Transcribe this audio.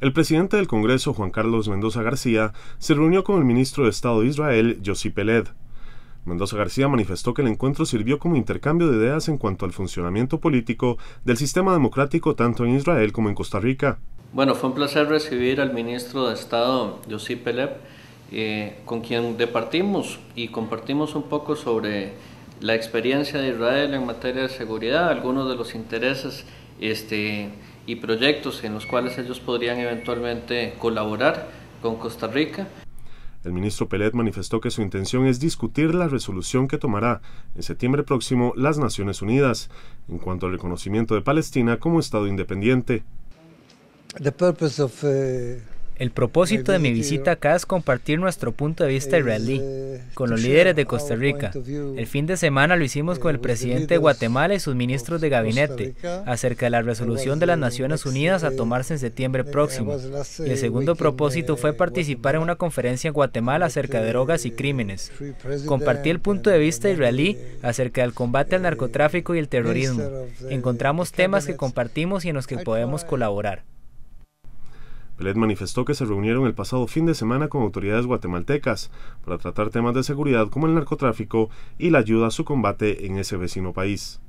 El presidente del Congreso, Juan Carlos Mendoza García, se reunió con el ministro de Estado de Israel, Yossi Peled. Mendoza García manifestó que el encuentro sirvió como intercambio de ideas en cuanto al funcionamiento político del sistema democrático tanto en Israel como en Costa Rica. Bueno, fue un placer recibir al ministro de Estado, Yossi Peled, eh, con quien departimos y compartimos un poco sobre la experiencia de Israel en materia de seguridad, algunos de los intereses este, y proyectos en los cuales ellos podrían eventualmente colaborar con Costa Rica. El ministro Pelet manifestó que su intención es discutir la resolución que tomará en septiembre próximo las Naciones Unidas en cuanto al reconocimiento de Palestina como Estado independiente. purpose eh, el propósito de mi visita acá es compartir nuestro punto de vista israelí eh, con los líderes de Costa Rica. El fin de semana lo hicimos con el presidente de Guatemala y sus ministros de gabinete acerca de la resolución de las Naciones eh, Unidas a eh, tomarse en septiembre próximo. el segundo propósito fue participar en una conferencia en Guatemala acerca de drogas y crímenes. Compartí el punto de vista israelí acerca del combate al narcotráfico y el terrorismo. Encontramos temas que compartimos y en los que podemos colaborar. Pelet manifestó que se reunieron el pasado fin de semana con autoridades guatemaltecas para tratar temas de seguridad como el narcotráfico y la ayuda a su combate en ese vecino país.